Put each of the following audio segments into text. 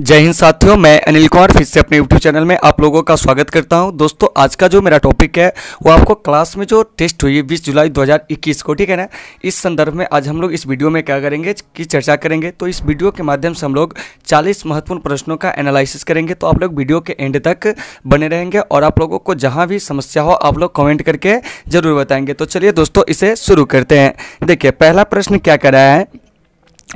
जय हिंद साथियों मैं अनिल कुमार फिर से अपने यूट्यूब चैनल में आप लोगों का स्वागत करता हूं दोस्तों आज का जो मेरा टॉपिक है वो आपको क्लास में जो टेस्ट हुई है 20 जुलाई 2021 को ठीक है ना इस संदर्भ में आज हम लोग इस वीडियो में क्या करेंगे की चर्चा करेंगे तो इस वीडियो के माध्यम से हम लोग 40 महत्वपूर्ण प्रश्नों का एनालिसिस करेंगे तो आप लोग वीडियो के एंड तक बने रहेंगे और आप लोगों को जहाँ भी समस्या हो आप लोग कॉमेंट करके ज़रूर बताएंगे तो चलिए दोस्तों इसे शुरू करते हैं देखिए पहला प्रश्न क्या कराया है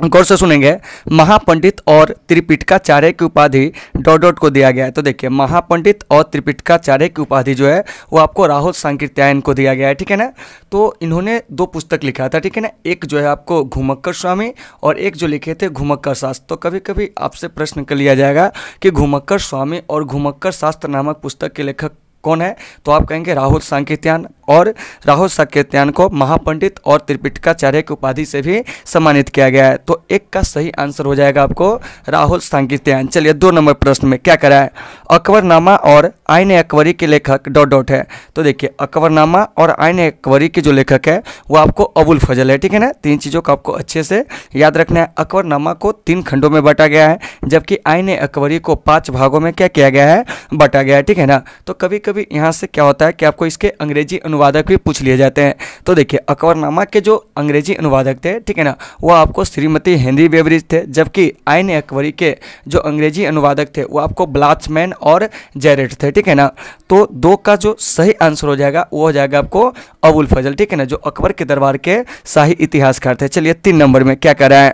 गौर से सुनेंगे महापंडित और त्रिपिटकाचार्य की उपाधि डॉट डॉट को दिया गया है तो देखिए महापंडित और त्रिपिटकाचार्य की उपाधि जो है वो आपको राहुल सांकृत्यायन को दिया गया है ठीक है ना तो इन्होंने दो पुस्तक लिखा था ठीक है ना एक जो है आपको घुमक्कर स्वामी और एक जो लिखे थे घुमक्कर शास्त्र तो कभी कभी आपसे प्रश्न कर लिया जाएगा कि घुमक्कर स्वामी और घुमक्कर शास्त्र नामक पुस्तक के लेखक कौन है तो आप कहेंगे राहुल सांकृत्यान और राहुल साकेत्यान को महापंडित और त्रिपिटकाचार्य की उपाधि से भी सम्मानित किया गया है तो एक का सही आंसर हो जाएगा आपको राहुल सांगित्यान चलिए दो नंबर प्रश्न में क्या करा है अकबरनामा और आयन अकबरी के लेखक डॉट डॉट है तो देखिए अकबरनामा और आयन अकबरी के जो लेखक है वो आपको अबुल फजल है ठीक है ना तीन चीज़ों को आपको अच्छे से याद रखना है अकबरनामा को तीन खंडों में बांटा गया है जबकि आयन अकबरी को पाँच भागों में क्या किया गया है बांटा गया है ठीक है ना तो कभी कभी यहाँ से क्या होता है कि आपको इसके अंग्रेजी अनुवादक भी पूछ लिए जाते हैं तो देखिए अकबरनामा के जो अंग्रेजी अनुवादक थे ठीक है ना वो आपको श्रीमती हेनरी बेवरिज थे जबकि आयन अकबरी के जो अंग्रेजी अनुवादक थे वो आपको ब्लाचमैन और जेरेट थे ठीक है ना तो दो का जो सही आंसर हो जाएगा वो हो जाएगा आपको अबुल फजल ठीक है ना जो अकबर के दरबार के शाही इतिहासकार थे चलिए तीन नंबर में क्या कर रहा है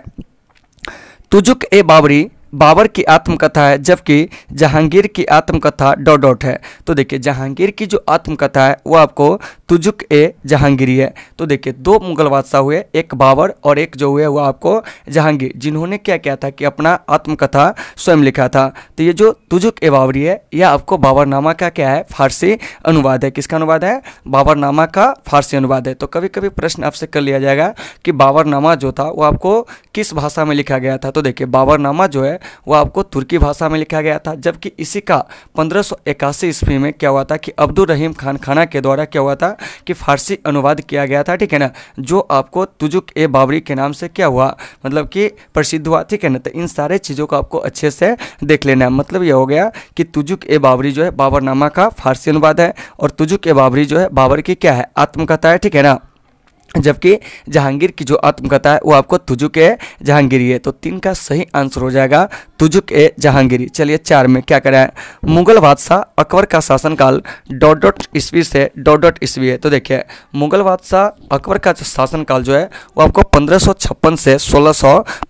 तुजुक ए बाबरी बाबर की आत्मकथा है जबकि जहांगीर की आत्मकथा डॉट डॉट है तो देखिए जहांगीर की जो आत्मकथा है वो आपको तुजुक ए जहांगीरी है तो देखिए दो मुगल बादशाह हुए एक बाबर और एक जो हुए वो आपको जहांगीर जिन्होंने क्या किया था कि अपना आत्मकथा स्वयं लिखा था तो ये जो तुजुक ए बाबरी है यह आपको बाबरनामा का क्या है फारसी अनुवाद है किसका अनुवाद है बाबरनामा का फारसी अनुवाद है तो कभी कभी प्रश्न आपसे कर लिया जाएगा कि बाबरनामा जो था वो आपको किस भाषा में लिखा गया था तो देखिए बाबरनामा जो है वो आपको तुर्की भाषा में लिखा गया था जबकि इसी का पंद्रह सौ इक्यासी ईस्वी में क्या हुआ था कि अब्दुल रहीम खान खाना के द्वारा क्या हुआ था कि फारसी अनुवाद किया गया था ठीक है ना जो आपको तुजुक ए बाबरी के नाम से क्या हुआ मतलब कि प्रसिद्ध हुआ ठीक है ना तो इन सारे चीज़ों को आपको अच्छे से देख लेना है मतलब यह हो गया कि तुजुक ए बाबरी जो है बाबरनामा का फारसी अनुवाद है और तुजुक ए बाबरी जो है बाबर की क्या है आत्मकथा है ठीक है ना जबकि जहांगीर की जो आत्मकथा है वो आपको तुजुक ए जहांगीरी है तो तीन का सही आंसर हो जाएगा तुजुक ए जहांगीरी चलिए चार में क्या करें मुगल बादशाह अकबर का शासनकाल डॉट डॉट ईस्वी से डॉट डॉट ईस्वी है तो देखिए मुगल बादशाह अकबर का जो शासनकाल जो है वो आपको पंद्रह से सोलह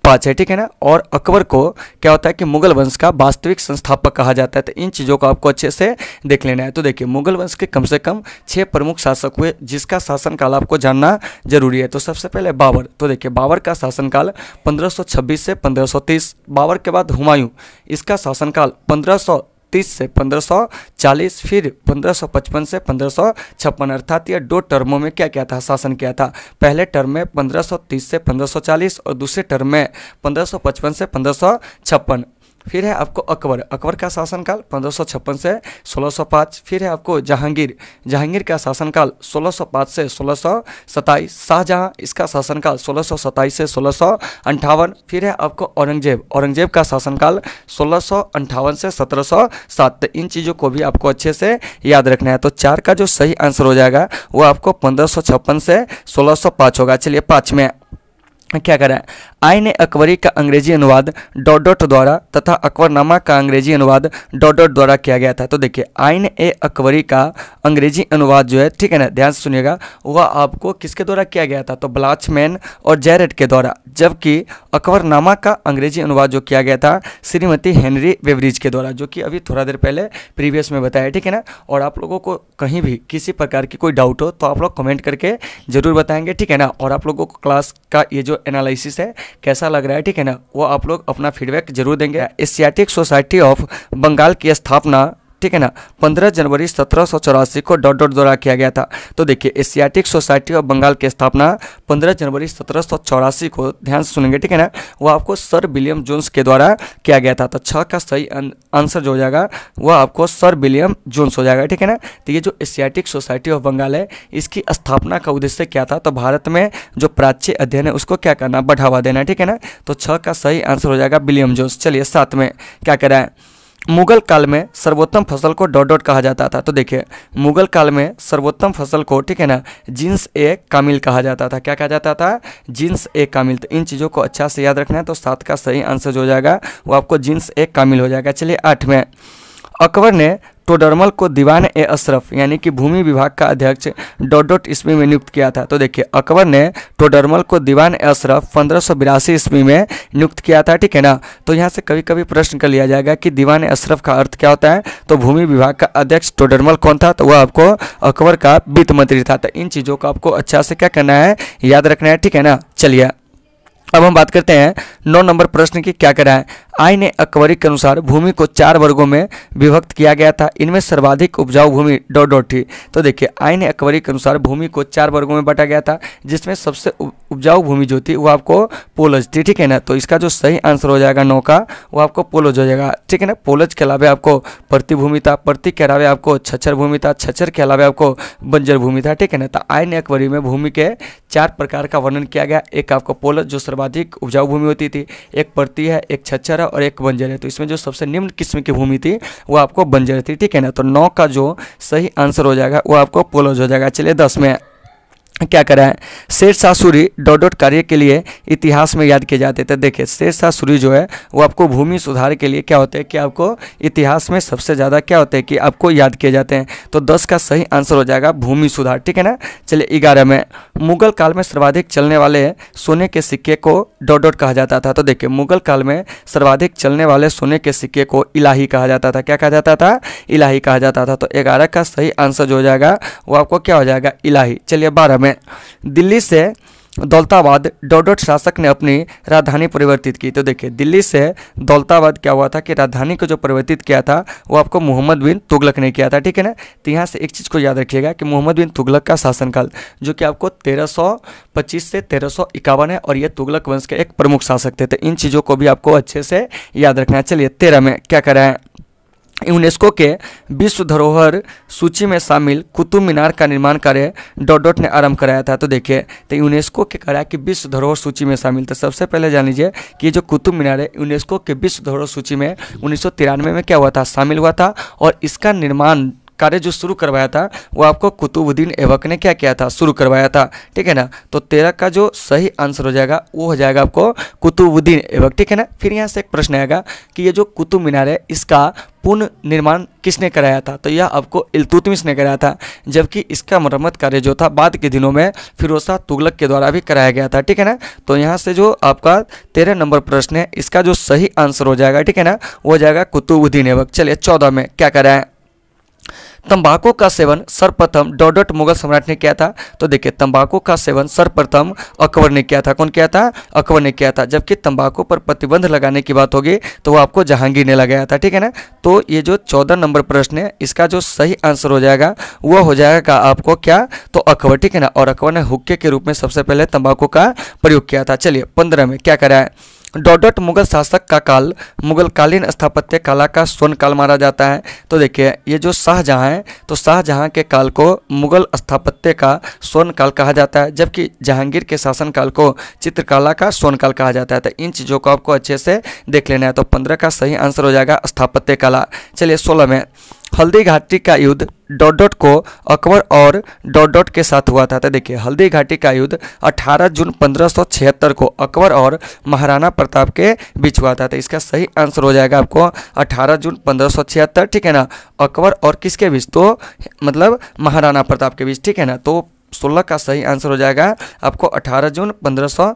पाँच है ठीक है ना और अकबर को क्या होता है कि मुगल वंश का वास्तविक संस्थापक कहा जाता है तो इन चीज़ों को आपको अच्छे से देख लेना है तो देखिए मुगल वंश के कम से कम छः प्रमुख शासक हुए जिसका शासनकाल आपको जानना जरूरी है तो सबसे पहले बाबर तो देखिए बाबर का शासनकाल 1526 से 1530 बाबर के बाद हुमायूं इसका शासनकाल 1530 से 1540 फिर 1555 से 1556 अर्थात यह दो टर्मों में क्या क्या था शासन किया था पहले टर्म में 1530 से 1540 और दूसरे टर्म में 1555 से 1556 फिर है आपको अकबर अकबर का शासनकाल पंद्रह से 1605 फिर है आपको जहांगीर जहांगीर का शासनकाल 1605 से सोलह शाहजहाँ इसका शासनकाल सोलह से सोलह फिर है आपको औरंगजेब औरंगजेब का शासनकाल सोलह से सत्रह तो इन चीज़ों को भी आपको अच्छे से याद रखना है तो चार का जो सही आंसर हो जाएगा वो आपको पंद्रह से सोलह होगा चलिए पाँच में क्या है आई ने अकबरी का अंग्रेजी अनुवाद डॉट डॉट द्वारा तथा अकबरनामा का अंग्रेजी अनुवाद डॉट डॉट द्वारा किया गया था तो देखिए आइन ए अकबरी का अंग्रेजी अनुवाद जो है ठीक है ना ध्यान से सुनिएगा वह आपको किसके द्वारा किया गया था तो ब्लाचमैन और जैरेट के द्वारा जबकि अकबरनामा का अंग्रेजी अनुवाद जो किया गया था श्रीमती हेनरी वेवरीज के द्वारा जो कि अभी थोड़ा देर पहले प्रीवियस में बताया ठीक है ना और आप लोगों को कहीं भी किसी प्रकार की कोई डाउट हो तो आप लोग कमेंट करके ज़रूर बताएंगे ठीक है ना और आप लोगों को क्लास का ये जो एनालिसिस है कैसा लग रहा है ठीक है ना वो आप लोग अपना फीडबैक जरूर देंगे एशियाटिक सोसाइटी ऑफ बंगाल की स्थापना ठीक है ना 15 जनवरी सत्रह को डॉट डॉट द्वारा किया गया था तो देखिए एशियाटिक सोसाइटी ऑफ बंगाल की स्थापना 15 जनवरी सत्रह को ध्यान से सुनेंगे ठीक है ना वो आपको सर विलियम जोन्स के द्वारा किया गया था तो छः का सही अं-, आंसर जो हो जाएगा वह आपको सर विलियम जोन्स हो जाएगा ठीक है ना तो ये जो एशियाटिक सोसाइटी ऑफ बंगाल है इसकी स्थापना का उद्देश्य क्या था तो भारत में जो प्राच्य अध्ययन है उसको क्या करना बढ़ावा देना ठीक है ना तो छः का सही आंसर हो जाएगा विलियम जोन्स चलिए साथ में क्या करा है मुगल काल में सर्वोत्तम फसल को डॉट डॉट कहा जाता था तो देखिए मुगल काल में सर्वोत्तम फसल को ठीक है ना जींस ए कामिल कहा जाता था क्या कहा जाता था जींस ए कामिल तो इन चीज़ों को अच्छा से याद रखना है तो सात का सही आंसर जो हो जाएगा वो आपको जीन्स ए कामिल हो जाएगा चलिए आठ में अकबर ने टोडरमल को दीवान ए अशरफ यानी कि भूमि विभाग का अध्यक्ष डोडोट ईस्वी में नियुक्त किया था तो देखिए अकबर ने टोडरमल को दीवान ए अशरफ पंद्रह सौ बिरासी ईस्वी में नियुक्त किया था ठीक है ना तो यहाँ से कभी कभी प्रश्न कर लिया जाएगा कि दीवान ए अशरफ का अर्थ क्या होता है तो भूमि विभाग का अध्यक्ष टोडरमल कौन था तो वह आपको अकबर का वित्त मंत्री था तो इन चीज़ों को आपको अच्छा से क्या करना है याद रखना है ठीक है ना चलिए अब हम बात करते हैं नौ नंबर प्रश्न की क्या करा है आइन अकबरी के अनुसार भूमि को चार वर्गों में विभक्त किया गया था इनमें सर्वाधिक उपजाऊ भूमि डॉट डॉट थी तो देखिए आइन अकबरी के अनुसार भूमि को चार वर्गों में बांटा गया था जिसमें सबसे उपजाऊ भूमि जो थी वो आपको पोलज थी ठीक है ना तो इसका जो सही आंसर हो जाएगा नौ का वो आपको पोलज हो जाएगा ठीक है ना पोलज के अलावा आपको प्रतिभूमि था प्रति के अलावा आपको छछर भूमि था छछर के अलावा आपको बंजर भूमि था ठीक है ना तो आयन अकबरी में भूमि के चार प्रकार का वर्णन किया गया एक आपको पोलज जो सर्वाधिक उपजाऊ भूमि होती थी एक प्रति है एक छछर और एक बंजर है तो इसमें जो सबसे निम्न किस्म की भूमि थी वो आपको बंजर थी ठीक है ना तो नौ का जो सही आंसर हो जाएगा वो आपको पोलोज हो जाएगा चलिए दस में क्या करा है शेरशाह सूरी डॉट डॉट कार्य के लिए इतिहास में याद किए जाते थे देखिए शेरशाह सूरी जो है वो आपको भूमि सुधार के लिए क्या होते हैं कि आपको इतिहास में सबसे ज़्यादा क्या होते हैं कि आपको याद किए जाते हैं तो दस का सही आंसर हो जाएगा भूमि सुधार ठीक है ना चलिए ग्यारह में मुगल काल में सर्वाधिक चलने वाले सोने के सिक्के को डॉट डॉट कहा जाता था तो देखिए मुगल काल में सर्वाधिक चलने वाले सोने के सिक्के को इलाही कहा जाता था क्या कहा जाता था इलाही कहा जाता था तो ग्यारह का सही आंसर जो हो जाएगा वो आपको क्या हो जाएगा इलाही चलिए बारह में में दिल्ली से दौलताबाद डोडोट शासक ने अपनी राजधानी परिवर्तित की तो देखिए दिल्ली से दौलताबाद क्या हुआ था कि राजधानी को जो परिवर्तित किया था वो आपको मोहम्मद बिन तुगलक ने किया था ठीक है ना तो यहाँ से एक चीज़ को याद रखिएगा कि मोहम्मद बिन तुगलक का शासनकाल जो कि आपको 1325 से तेरह है और ये तुगलक वंश के एक प्रमुख शासक थे तो इन चीज़ों को भी आपको अच्छे से याद रखना है चलिए तेरह में क्या कराएँ यूनेस्को के विश्व धरोहर सूची में शामिल कुतुब मीनार का निर्माण कार्य डॉडोट ने आरंभ कराया था तो देखिए तो यूनेस्को के कराया कि विश्व धरोहर सूची में शामिल तो सबसे पहले जान लीजिए कि जो कुतुब मीनार है यूनेस्को के विश्व धरोहर सूची में उन्नीस में क्या हुआ था शामिल हुआ था और इसका निर्माण कार्य जो शुरू करवाया था वो आपको कुतुबुद्दीन ऐबक ने क्या किया था शुरू करवाया था ठीक है ना तो तेरह का जो सही आंसर हो जाएगा वो हो जाएगा आपको कुतुबुद्दीन ऐबक ठीक है ना फिर यहाँ से एक प्रश्न आएगा कि ये जो कुतुब मीनार है इसका पुनः निर्माण किसने कराया था तो यह आपको इलतुतमिस ने कराया था जबकि इसका मरम्मत कार्य जो था बाद के दिनों में फिरोसा तुगलक के द्वारा भी कराया गया था ठीक है ना तो यहाँ से जो आपका तेरह नंबर प्रश्न है इसका जो सही आंसर हो जाएगा ठीक है ना वो हो जाएगा कुतुबुद्दीन ऐबक चलिए चौदह में क्या कराया तंबाकू का सेवन सर्वप्रथम डॉडट मुगल सम्राट ने किया था तो देखिए तंबाकू का सेवन सर्वप्रथम अकबर ने किया था कौन किया था अकबर ने किया था जबकि तंबाकू पर प्रतिबंध लगाने की बात होगी तो वो आपको जहांगीर ने लगाया था ठीक है ना तो ये जो चौदह नंबर प्रश्न है इसका जो सही आंसर हो जाएगा वह हो जाएगा आपको क्या तो अकबर ठीक है ना और अकबर ने हुक्के के रूप में सबसे पहले तंबाकू का प्रयोग किया था चलिए पंद्रह में क्या करा है डॉडट मुगल शासक का काल मुगल कालीन स्थापत्य कला का स्वर्ण काल माना जाता है तो देखिए ये जो शाहजहाँ हैं तो शाहजहाँ के काल को मुगल स्थापत्य का स्वर्ण काल कहा जाता है जबकि जहांगीर के शासनकाल को चित्रकला का स्वर्ण काल कहा जाता है तो इन चीज़ों को आपको अच्छे से देख लेना है तो पंद्रह का सही आंसर हो जाएगा स्थापत्य कला चलिए सोलह में हल्दी घाटी का युद्ध डॉट डॉट को अकबर और डॉट डॉट के साथ हुआ था तो देखिए हल्दी घाटी का युद्ध 18 जून 1576 को अकबर और महाराणा प्रताप के बीच हुआ था तो इसका सही आंसर हो जाएगा आपको 18 जून 1576 ठीक है ना अकबर और किसके बीच तो मतलब महाराणा प्रताप के बीच ठीक है ना तो सोलह का सही आंसर हो जाएगा आपको अठारह जून पंद्रह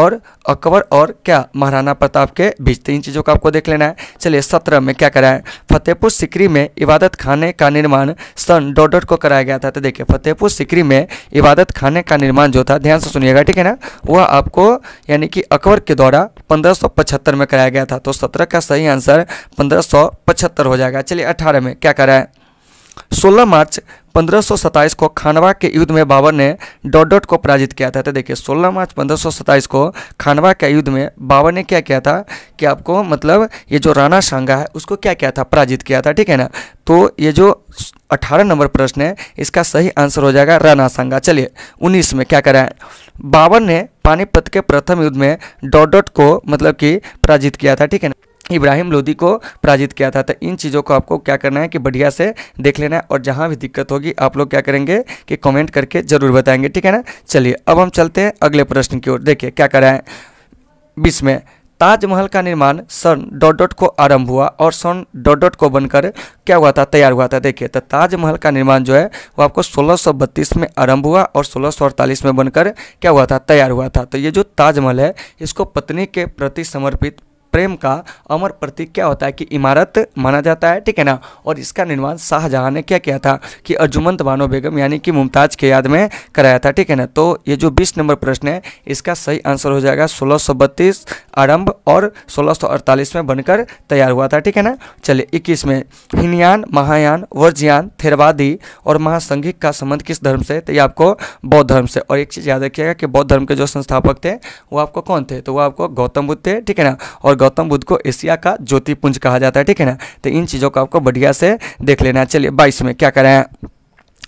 और अकबर और क्या महाराणा प्रताप के बीच तीन चीज़ों का आपको देख लेना है चलिए सत्रह में क्या कराएं फतेहपुर सिकरी में इबादत खाने का निर्माण सन डॉट को कराया गया था तो देखिए फतेहपुर सिकरी में इबादत खाने का निर्माण जो था ध्यान से सुनिएगा ठीक है ना वह आपको यानी कि अकबर के द्वारा पंद्रह में कराया गया था तो सत्रह का सही आंसर पंद्रह हो जाएगा चलिए अठारह में क्या कराएं 16 मार्च पंद्रह को खानवा के युद्ध में बाबर ने डॉट को पराजित किया था तो देखिए 16 मार्च पंद्रह को खानवा के युद्ध में बाबर ने क्या किया था कि आपको मतलब ये जो राणा सांगा है उसको क्या किया था पराजित किया था ठीक है ना तो ये जो 18 नंबर प्रश्न है इसका सही आंसर हो जाएगा राणा सांगा चलिए 19 में क्या करा है बाबर ने पानीपत के प्रथम युद्ध में डॉट को मतलब कि पराजित किया था ठीक है ना इब्राहिम लोदी को पराजित किया था तो इन चीज़ों को आपको क्या करना है कि बढ़िया से देख लेना है और जहाँ भी दिक्कत होगी आप लोग क्या करेंगे कि कमेंट करके ज़रूर बताएंगे ठीक है ना चलिए अब हम चलते हैं अगले प्रश्न की ओर देखिए क्या करा बीस में ताजमहल का निर्माण सन डॉट डॉट को आरंभ हुआ और सन डॉट डॉट को बनकर क्या हुआ था तैयार हुआ था देखिए तो ताजमहल का निर्माण जो है वो आपको 1632 में आरंभ हुआ और 1648 में बनकर क्या हुआ था तैयार हुआ था तो ये जो ताजमहल है इसको पत्नी के प्रति समर्पित प्रेम का अमर प्रतीक क्या होता है कि इमारत माना जाता है ठीक है ना और इसका निर्माण शाहजहां ने क्या किया था कि अर्जुमंत बानो बेगम यानी कि मुमताज़ के याद में कराया था ठीक है ना तो ये जो बीस नंबर प्रश्न है इसका सही आंसर हो जाएगा सोलह आरंभ और सोलह में बनकर तैयार हुआ था ठीक है ना चलिए इक्कीस में हिनयान महायान वर्जयान थेरवादी और महासंघिक का संबंध किस धर्म से तो ये आपको बौद्ध धर्म से और एक चीज़ याद रखिएगा कि बौद्ध धर्म के जो संस्थापक थे वो आपको कौन थे तो वो आपको गौतम बुद्ध थे ठीक है ना और गौतम बुद्ध को एशिया का ज्योतिपुंज कहा जाता है ठीक है ना तो इन चीज़ों को आपको बढ़िया से देख लेना चलिए बाईस में क्या करें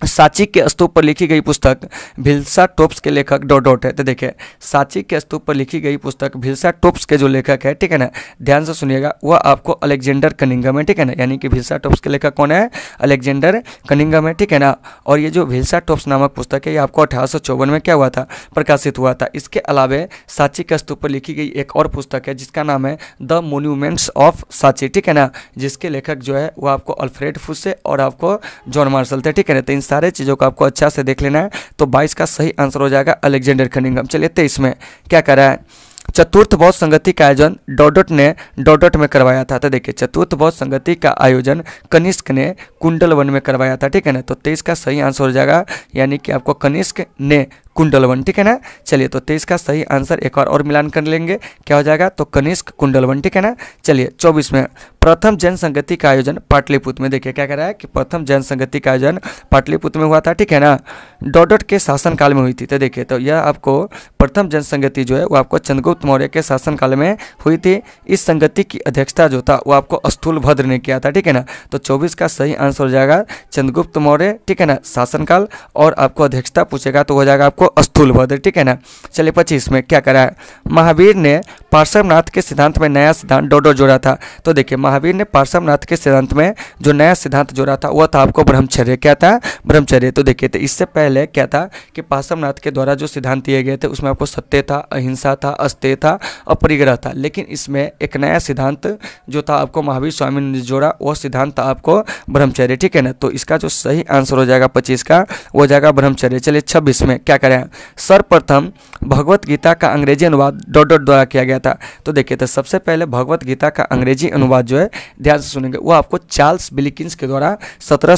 साची के स्तूप पर लिखी गई पुस्तक भिल्सा टोप्स के लेखक डॉट डॉट है तो देखिए साची के स्तूप पर लिखी गई पुस्तक भिल्सा टोप्स के जो लेखक है ठीक है ना ध्यान से सुनिएगा वह आपको अलेक्जेंडर कनिंगम है ठीक है ना यानी कि भिल्सा टोप्स के लेखक कौन है अलेक्जेंडर कनिंगम है ठीक है ना और ये जो भिल्सा टोप्स नामक पुस्तक है ये आपको अठारह में क्या हुआ था प्रकाशित हुआ था इसके अलावे साची के स्तूप पर लिखी गई एक और पुस्तक है जिसका नाम है द मोन्यूमेंट्स ऑफ साची ठीक है ना जिसके लेखक जो है वो आपको अल्फ्रेड फुसे और आपको जॉन मार्शल थे ठीक है ना तो सारे चीज़ों को आपको अच्छा से देख लेना है तो बाईस का सही आंसर हो जाएगा अलेक्जेंडर खनिंगम चलिए तेईस में क्या करा है चतुर्थ बौद्ध संगति का आयोजन डॉडोट ने डॉडोट में करवाया था तो देखिए चतुर्थ बौद्ध संगति का आयोजन कनिष्क ने कुंडल वन में करवाया था ठीक है ना तो तेईस का सही आंसर हो जाएगा यानी कि आपको कनिष्क ने कुंडलवन ठीक है ना चलिए तो तेईस का सही आंसर एक बार और मिलान कर लेंगे क्या हो जाएगा तो कनिष्क कुंडलवन ठीक है ना चलिए चौबीस में प्रथम जैन संगति का आयोजन पाटलिपुत्र में देखिए क्या कह रहा है कि प्रथम जैन संगति का आयोजन पाटलिपुत्र में हुआ था ठीक है ना डॉडट के शासनकाल में हुई थी तो देखिए तो यह आपको प्रथम जनसंगति संगति जो है वो आपको चंद्रगुप्त मौर्य के शासनकाल में हुई थी इस संगति की अध्यक्षता जो था वो आपको स्थूल भद्र ने किया था ठीक है ना तो चौबीस का सही आंसर हो जाएगा चंद्रगुप्त मौर्य ठीक है ना शासनकाल और आपको अध्यक्षता पूछेगा तो हो जाएगा आपको को स्थूल बद ठीक है ना चलिए पच्चीस में क्या करा है महावीर ने पार्श्वनाथ के सिद्धांत में नया सिद्धांत डोडो जोड़ा था तो देखिए महावीर ने पार्श्वनाथ के सिद्धांत में जो नया सिद्धांत जोड़ा था वह था आपको ब्रह्मचर्य क्या था ब्रह्मचर्य तो देखिए तो इससे पहले क्या था कि पार्श्वनाथ के द्वारा जो सिद्धांत दिए गए थे उसमें आपको सत्य था अहिंसा था अस्त्य था अपरिग्रह था लेकिन इसमें एक नया सिद्धांत जो था आपको महावीर स्वामी ने जोड़ा वह सिद्धांत था आपको ब्रह्मचर्य ठीक है ना तो इसका जो सही आंसर हो जाएगा पच्चीस का वो जाएगा ब्रह्मचर्य चलिए छब्बीस में क्या करें हैं सर्वप्रथम भगवत गीता का अंग्रेजी अनुवाद डॉट डॉट द्वारा किया गया था तो देखिए तो सबसे पहले भगवत गीता का अंग्रेजी अनुवाद जो है ध्यान से सुनेंगे वो आपको चार्ल्स बिलिकिंस के द्वारा सत्रह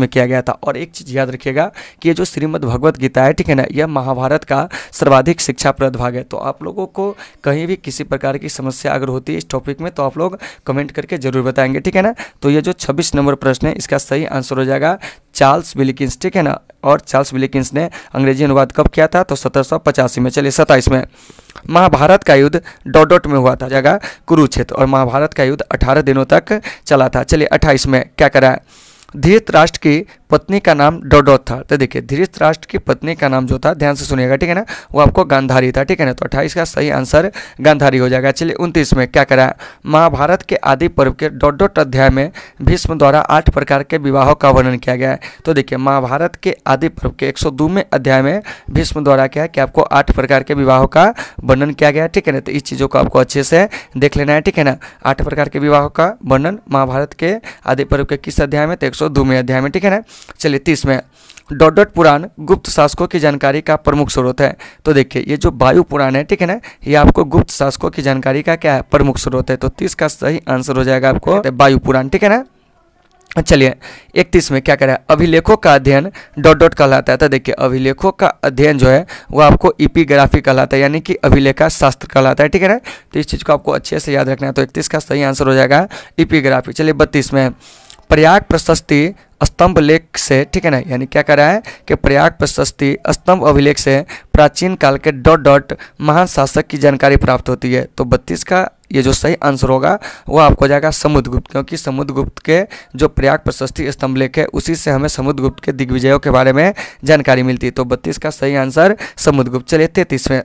में किया गया था और एक चीज़ याद रखिएगा कि ये जो श्रीमद भगवत गीता है ठीक है ना यह महाभारत का सर्वाधिक शिक्षाप्रद भाग है तो आप लोगों को कहीं भी किसी प्रकार की समस्या अगर होती है इस टॉपिक में तो आप लोग कमेंट करके जरूर बताएंगे ठीक है ना तो ये जो छब्बीस नंबर प्रश्न है इसका सही आंसर हो जाएगा चार्ल्स बिलिकिंस ठीक है ना और चार्ल्स बिलिकिंस ने अंग्रेजी अनुवाद युद्ध कब किया था तो सत्रह में चलिए सत्ताईस में महाभारत का युद्ध डॉट डॉट में हुआ था जगह कुरुक्षेत्र और महाभारत का युद्ध अठारह दिनों तक चला था चलिए अट्ठाईस में क्या करा धीरे राष्ट्र की पत्नी का नाम डोडो था तो देखिए धृष्ट राष्ट्र की पत्नी का नाम जो था ध्यान से सुनिएगा ठीक है ना वो आपको गांधारी था ठीक है ना तो अट्ठाईस का सही आंसर गांधारी हो जाएगा चलिए उनतीस में क्या करा महाभारत के आदि पर्व के डोडोट अध्याय में भीष्म द्वारा आठ प्रकार के विवाहों का वर्णन किया गया है तो देखिए महाभारत के आदि पर्व के एक में अध्याय में भीष्म द्वारा क्या है कि आपको आठ प्रकार के विवाहों का वर्णन किया गया ठीक है ना तो इस चीज़ों को आपको अच्छे से देख लेना है ठीक है ना आठ प्रकार के विवाहों का वर्णन महाभारत के आदि पर्व के किस अध्याय में तो एक में अध्याय में ठीक है ना चलिए तीस में डॉट पुराण गुप्त शासकों की जानकारी का प्रमुख स्रोत है तो देखिए ये जो वायु पुराण है ठीक है ना ये आपको गुप्त शासकों की जानकारी का क्या है प्रमुख स्रोत है तो तीस का सही आंसर हो जाएगा आपको वायु पुराण ठीक है ना चलिए इकतीस में क्या करें अभिलेखों का अध्ययन डॉट डॉट कहलाता है तो देखिए अभिलेखों का अध्ययन जो है वो आपको इपीग्राफी कहलाता है यानी कि अभिलेखा शास्त्र कहलाता है ठीक है ना तो इस चीज़ को आपको अच्छे से याद रखना है तो इकतीस का सही आंसर हो जाएगा इपीग्राफी चलिए बत्तीस में प्रयाग प्रशस्ति स्तंभ लेख से ठीक है ना यानी क्या कह रहा है कि प्रयाग प्रशस्ति स्तंभ अभिलेख से प्राचीन काल के डॉट डॉट महान शासक की जानकारी प्राप्त होती है तो बत्तीस का ये जो सही आंसर होगा वो आपको जाएगा समुद्रगुप्त क्योंकि समुद्रगुप्त के जो प्रयाग प्रशस्ति स्तंभ लेख है उसी से हमें समुद्रगुप्त के दिग्विजयों के बारे में जानकारी मिलती है तो बत्तीस का सही आंसर समुद्रगुप्त चलिए तैतीसवें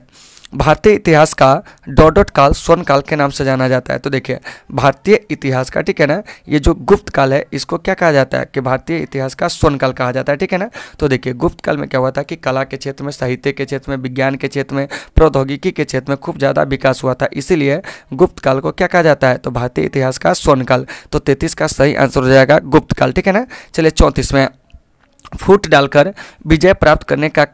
भारतीय इतिहास का डॉट डॉट काल स्वर्ण काल के नाम से जाना जाता है तो देखिए भारतीय इतिहास का ठीक है ना ये जो गुप्त काल है इसको क्या कहा जाता है कि भारतीय इतिहास का स्वर्ण काल कहा जाता है ठीक है ना तो देखिए गुप्त काल में क्या हुआ था कि कला के क्षेत्र में साहित्य के क्षेत्र में विज्ञान के क्षेत्र में प्रौद्योगिकी के क्षेत्र में खूब ज़्यादा विकास हुआ था इसीलिए गुप्त काल को क्या कहा जाता है तो भारतीय इतिहास का स्वर्ण काल तो तैतीस का सही आंसर हो जाएगा गुप्त काल ठीक है ना चलिए चौंतीस में फूट डालकर विजय प्राप्त करने का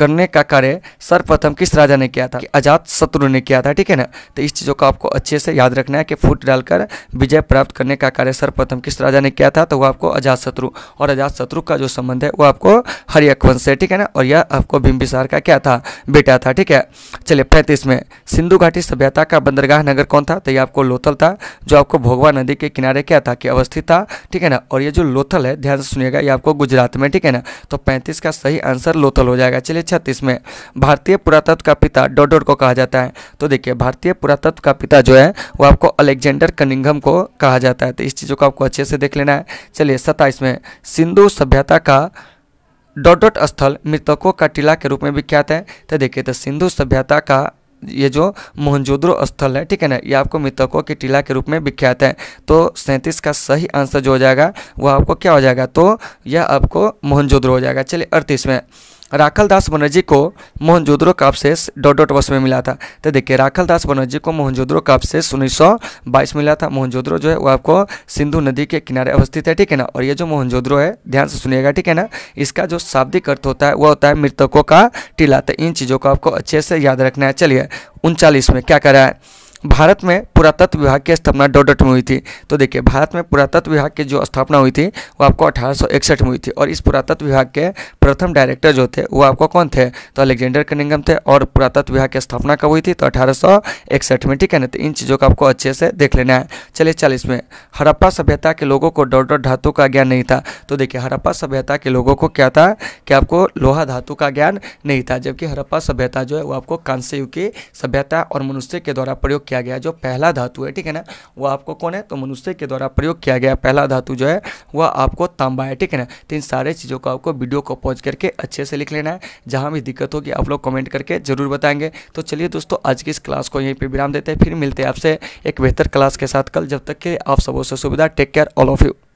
करने का कार्य सर्वप्रथम किस राजा ने किया था कि अजात शत्रु ने किया था ठीक है ना तो इस चीज़ों को आपको अच्छे से याद रखना है कि फूट डालकर विजय प्राप्त करने का कार्य सर्वप्रथम किस राजा ने किया था तो वो आपको अजात शत्रु और अजात शत्रु का जो संबंध है वो आपको हरियक वंश है ठीक है ना और यह आपको बिम्बिसार का क्या था बेटा था ठीक है चलिए पैंतीस में सिंधु घाटी सभ्यता का बंदरगाह नगर कौन था तो ये आपको लोथल था जो आपको भोगवा नदी के किनारे क्या था कि अवस्थित था ठीक है ना और ये जो लोथल है ध्यान से सुनिएगा ये आपको गुजरात में ठीक है ना तो पैंतीस का सही आंसर लोथल हो जाएगा चलिए छत्तीस में भारतीय पुरातत्व का पिता डोडोर को कहा जाता है तो देखिए भारतीय पुरातत्व का पिता जो है वो आपको अलेक्जेंडर कनिंगम को कहा जाता है तो इस चीज़ों को आपको अच्छे से देख लेना है चलिए सत्ताईस में सिंधु सभ्यता का डोडोट स्थल मृतकों का टीला के रूप में विख्यात है तो देखिए तो सिंधु सभ्यता का ये जो मोहनजोद्रो स्थल है ठीक है ना ये आपको मृतकों के टीला के रूप में विख्यात है तो सैंतीस का सही आंसर जो हो जाएगा वो आपको क्या हो जाएगा तो यह आपको मोहनजोद्रो हो जाएगा चलिए अड़तीस में राखल दास बनर्जी को मोहनजोद्रो का अवशेष डॉट डॉट वर्ष में मिला था तो देखिए राखल दास बनर्जी को मोहनजोद्रो का अवशेष उन्नीस सौ बाईस मिला था मोहनजोद्रो जो है वो आपको सिंधु नदी के किनारे अवस्थित है ठीक है ना और ये जो मोहनजोद्रो है ध्यान से सुनिएगा ठीक है ना इसका जो शाब्दिक अर्थ होता है वह होता है मृतकों का टीला तो इन चीज़ों को आपको अच्छे से याद रखना है चलिए उनचालीस में क्या करा है भारत में पुरातत्व विभाग की स्थापना डॉट डॉट में हुई थी तो देखिए भारत में पुरातत्व विभाग की जो स्थापना हुई थी वो आपको अठारह में हुई थी और इस पुरातत्व विभाग के प्रथम डायरेक्टर जो थे वो आपको कौन थे तो अलेक्जेंडर कनिंगम थे और पुरातत्व विभाग की स्थापना कब हुई थी तो अठारह में ठीक है ना तो इन चीज़ों को आपको अच्छे से देख लेना है चलिए चालीसवें हड़प्पा सभ्यता के लोगों को डॉट डॉट धातु का ज्ञान नहीं था तो देखिए हड़प्पा सभ्यता के लोगों को क्या था कि आपको लोहा धातु का ज्ञान नहीं था जबकि हड़प्पा सभ्यता जो है वो आपको कांस्य युग की सभ्यता और मनुष्य के द्वारा प्रयोग किया गया जो पहला धातु है ठीक है ना वो आपको कौन है तो मनुष्य के द्वारा प्रयोग किया गया पहला धातु जो है वह आपको तांबा है ठीक है ना तो इन सारे चीज़ों को आपको वीडियो को पॉज समझ करके अच्छे से लिख लेना है जहाँ भी दिक्कत होगी आप लोग कमेंट करके ज़रूर बताएंगे तो चलिए दोस्तों आज की इस क्लास को यहीं पर विराम देते हैं फिर मिलते हैं आपसे एक बेहतर क्लास के साथ कल जब तक कि आप सबों से सुविधा take care all of you